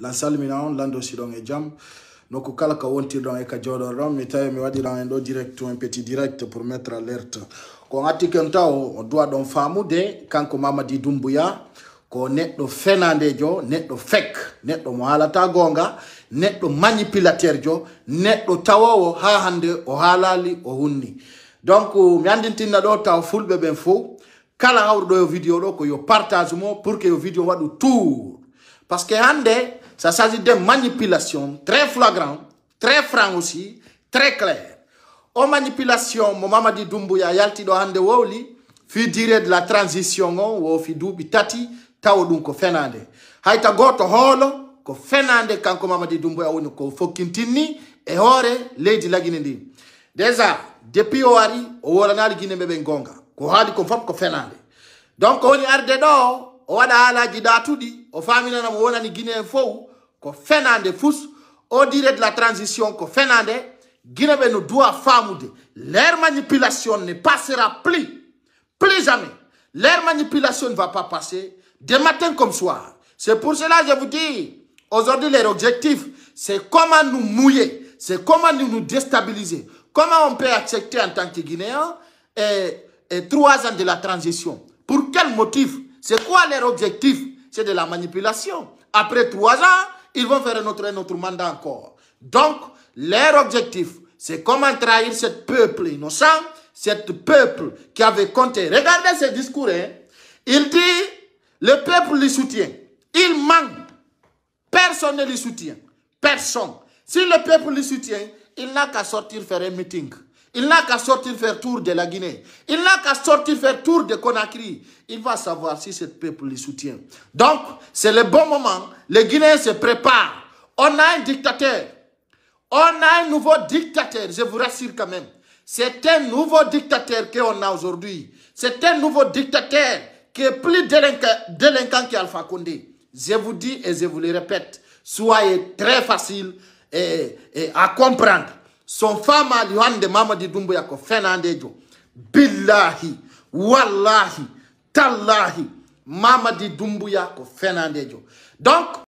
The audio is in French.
la Salminaon, Lando landosiɗon e jaam nokku kala ko wontirɗon e ka joɗorɗon mi tawi mi wadi ran direct un petit direct pour mettre alerte ko article ta o o duwa ɗon kanko mamadi dumbuya ko fenande fenandejo neddo fek neddo mo haalata gonga neddo manipulateur jo neddo tawowo ha hande o ohunni o hunni donc euh, mi andintinna ɗo taw fulbe ben fou kala yo vidéo do ko yo partage mo pour que yo vidéo wadu tour Parce que hande ça s'agit de manipulation très flagrant, très franc aussi, très clair. O manipulation dit Mamadi yalti do hande wowli fi dire de la transition ou oh, wo fi dubi tati tawa ɗum ko fenande hayta goto hoolo ko fenande kanko Mamadi Doumbouya woni ko tini e hore, leydi lagine de depuis o ou o nali gine ben ɓen gonga ko hadi ko fof ko fenande donc woni arde ɗo o tudi, haalaji datuɗi o faminanamo wonani ni gine fou. Que fenande Fousse au dire de la transition ko fenande guinée nous doit faire leur manipulation ne passera plus plus jamais leur manipulation ne va pas passer de matin comme soir c'est pour cela je vous dis aujourd'hui leur objectif c'est comment nous mouiller c'est comment nous nous déstabiliser comment on peut accepter en tant que guinéen et, et trois ans de la transition pour quel motif c'est quoi leur objectif c'est de la manipulation après trois ans ils vont faire notre, autre mandat encore. Donc, leur objectif, c'est comment trahir ce peuple innocent, ce peuple qui avait compté. Regardez ce discours. Hein. Il dit, le peuple le soutient. Il manque. Personne ne le soutient. Personne. Si le peuple le soutient, il n'a qu'à sortir faire un meeting. Il n'a qu'à sortir faire tour de la Guinée. Il n'a qu'à sortir faire tour de Conakry. Il va savoir si ce peuple le soutient. Donc, c'est le bon moment. Les Guinéens se préparent. On a un dictateur. On a un nouveau dictateur. Je vous rassure quand même. C'est un nouveau dictateur qu'on a aujourd'hui. C'est un nouveau dictateur qui est plus délinquant, qu'Alpha Condé. Je vous dis et je vous le répète. Soyez très facile et à comprendre. son famali hande mamadi dumboya ko fenandejo billahi wallahi tallahi mamadi dumboya ko fenandejo donc